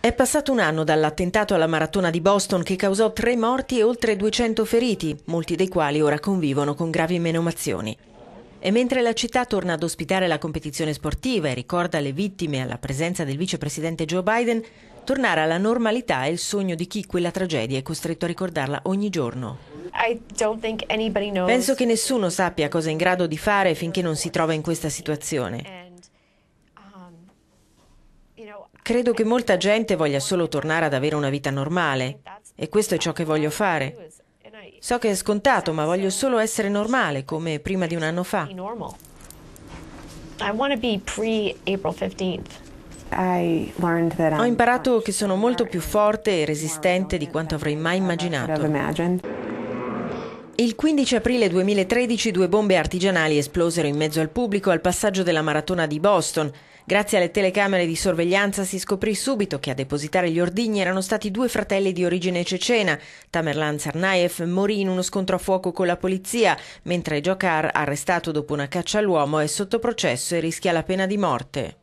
È passato un anno dall'attentato alla maratona di Boston che causò tre morti e oltre 200 feriti, molti dei quali ora convivono con gravi menomazioni. E mentre la città torna ad ospitare la competizione sportiva e ricorda le vittime alla presenza del vicepresidente Joe Biden, tornare alla normalità è il sogno di chi quella tragedia è costretto a ricordarla ogni giorno. Penso che nessuno sappia cosa è in grado di fare finché non si trova in questa situazione. Credo che molta gente voglia solo tornare ad avere una vita normale e questo è ciò che voglio fare. So che è scontato, ma voglio solo essere normale come prima di un anno fa. Ho imparato che sono molto più forte e resistente di quanto avrei mai immaginato. Il 15 aprile 2013 due bombe artigianali esplosero in mezzo al pubblico al passaggio della maratona di Boston. Grazie alle telecamere di sorveglianza si scoprì subito che a depositare gli ordigni erano stati due fratelli di origine cecena. Tamerlan Tsarnaev morì in uno scontro a fuoco con la polizia, mentre Jokar, arrestato dopo una caccia all'uomo, è sotto processo e rischia la pena di morte.